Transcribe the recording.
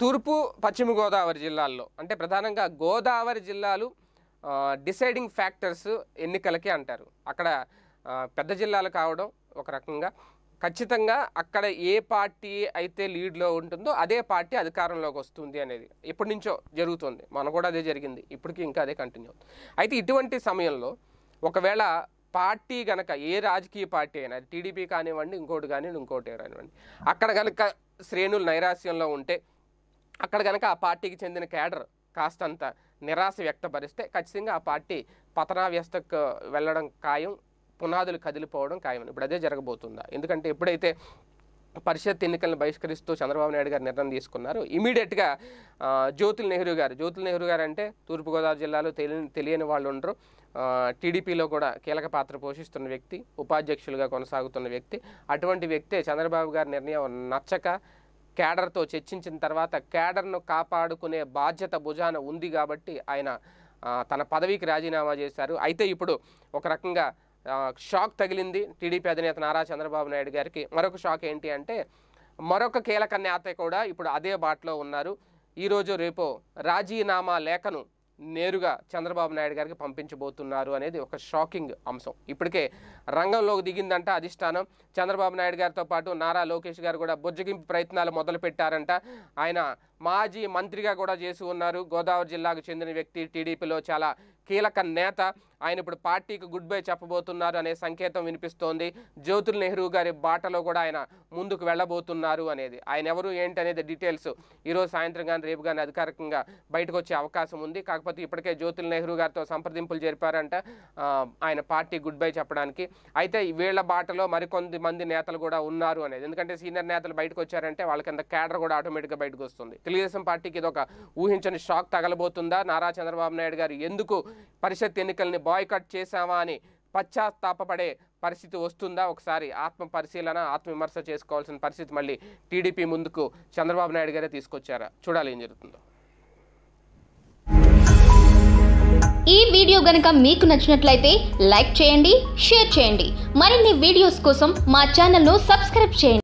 తూర్పు పశ్చిమ గోదావరి జిల్లాల్లో అంటే ప్రధానంగా గోదావరి జిల్లాలు డిసైడింగ్ ఫ్యాక్టర్స్ ఎన్నికలకి అంటారు అక్కడ పెద్ద జిల్లాలు కావడం ఒక రకంగా ఖచ్చితంగా అక్కడ ఏ పార్టీ అయితే లీడ్లో ఉంటుందో అదే పార్టీ అధికారంలోకి వస్తుంది అనేది ఇప్పటి నుంచో జరుగుతుంది మన కూడా అదే జరిగింది ఇప్పటికీ ఇంకా అదే కంటిన్యూ అయితే ఇటువంటి సమయంలో ఒకవేళ పార్టీ గనక ఏ రాజకీయ పార్టీ అయినా టీడీపీ కానివ్వండి ఇంకోటి కానివ్వండి ఇంకోటి కానివ్వండి అక్కడ కనుక శ్రేణులు నైరాస్యంలో ఉంటే అక్కడ కనుక ఆ పార్టీకి చెందిన క్యాడర్ కాస్తంత నిరాశ వ్యక్తపరిస్తే ఖచ్చితంగా ఆ పార్టీ వ్యవస్థకు వెళ్ళడం ఖాయం పునాదులు కదిలిపోవడం ఖాయం ఇప్పుడు అదే జరగబోతుందా ఎందుకంటే ఎప్పుడైతే పరిషత్ ఎన్నికలను బహిష్కరిస్తూ చంద్రబాబు నాయుడు గారు నిర్ణయం తీసుకున్నారు ఇమీడియట్గా జ్యోతుల్ నెహ్రూ గారు జ్యోతుల్ నెహ్రూ గారు అంటే తూర్పుగోదావరి జిల్లాలో తెలియని తెలియని వాళ్ళు ఉండరు టీడీపీలో కూడా కీలక పాత్ర పోషిస్తున్న వ్యక్తి ఉపాధ్యక్షులుగా కొనసాగుతున్న వ్యక్తి అటువంటి వ్యక్తే చంద్రబాబు గారి నిర్ణయం నచ్చక కేడర్తో చర్చించిన తర్వాత కేడర్ను కాపాడుకునే బాధ్యత భుజాన ఉంది కాబట్టి ఆయన తన పదవికి రాజీనామా చేశారు అయితే ఇప్పుడు ఒక రకంగా షాక్ తగిలింది టీడీపీ అధినేత నారా చంద్రబాబు నాయుడు గారికి మరొక షాక్ ఏంటి అంటే మరొక కీలక నేత కూడా ఇప్పుడు అదే బాటలో ఉన్నారు ఈరోజు రేపు రాజీనామా లేఖను నేరుగా చంద్రబాబు నాయుడు గారికి పంపించబోతున్నారు అనేది ఒక షాకింగ్ అంశం ఇప్పటికే రంగంలోకి దిగిందంట అధిష్టానం చంద్రబాబు నాయుడు గారితో పాటు నారా లోకేష్ గారు కూడా బుజ్జగింపు ప్రయత్నాలు మొదలుపెట్టారంట ఆయన మాజీ మంత్రిగా కూడా చేసి ఉన్నారు గోదావరి జిల్లాకు చెందిన వ్యక్తి టీడీపీలో చాలా కీలక నేత ఆయన ఇప్పుడు పార్టీకి గుడ్ బై చెప్పబోతున్నారు అనే సంకేతం వినిపిస్తోంది జ్యోతుల్ నెహ్రూ గారి బాటలో కూడా ఆయన ముందుకు వెళ్ళబోతున్నారు అనేది ఆయన ఎవరు ఏంటి అనేది డీటెయిల్స్ ఈరోజు సాయంత్రం కానీ రేపు కానీ అధికారికంగా బయటకు వచ్చే అవకాశం ఉంది కాకపోతే ఇప్పటికే జ్యోతుల్ నెహ్రూ గారితో సంప్రదింపులు జరిపారంట ఆయన పార్టీ గుడ్ బై చెప్పడానికి అయితే వీళ్ళ బాటలో మంది నేతలు కూడా ఉన్నారు అనేది ఎందుకంటే సీనియర్ నేతలు బయటకు వచ్చారంటే కింద కేడర్ కూడా ఆటోమేటిక్గా బయటకు వస్తుంది తెలుగుదేశం పార్టీకి ఇది ఒక ఊహించని షాక్ తగలబోతుందా నారా చంద్రబాబు నాయుడు గారు ఎందుకు పరిషత్ ఎన్నికల్ని బాయ్కట్ చేశామా అని పశ్చాత్తాపడే పరిస్థితి వస్తుందా ఒకసారి ఆత్మ పరిశీలన ఆత్మవిమర్శ చేసుకోవాల్సిన పరిస్థితి మళ్ళీ టీడీపీ ముందుకు చంద్రబాబు నాయుడు గారే తీసుకొచ్చారా చూడాలి ఏం జరుగుతుందో ఈ వీడియో గనక మీకు నచ్చినట్లయితే లైక్ చేయండి షేర్ చేయండి మరిన్ని వీడియోస్ కోసం మా ను సబ్స్క్రైబ్ చేయండి